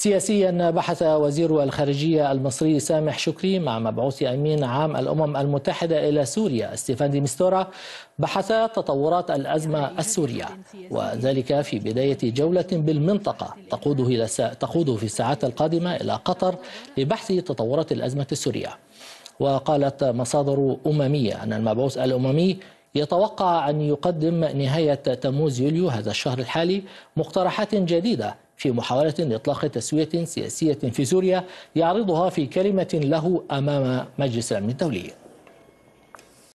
سياسيا بحث وزير الخارجية المصري سامح شكري مع مبعوث أمين عام الأمم المتحدة إلى سوريا ستيفان دي بحث تطورات الأزمة السورية وذلك في بداية جولة بالمنطقة تقوده, إلى تقوده في الساعات القادمة إلى قطر لبحث تطورات الأزمة السورية وقالت مصادر أممية أن المبعوث الأممي يتوقع أن يقدم نهاية تموز يوليو هذا الشهر الحالي مقترحات جديدة في محاولة لإطلاق تسوية سياسية في سوريا يعرضها في كلمة له أمام مجلس الأمن الدولي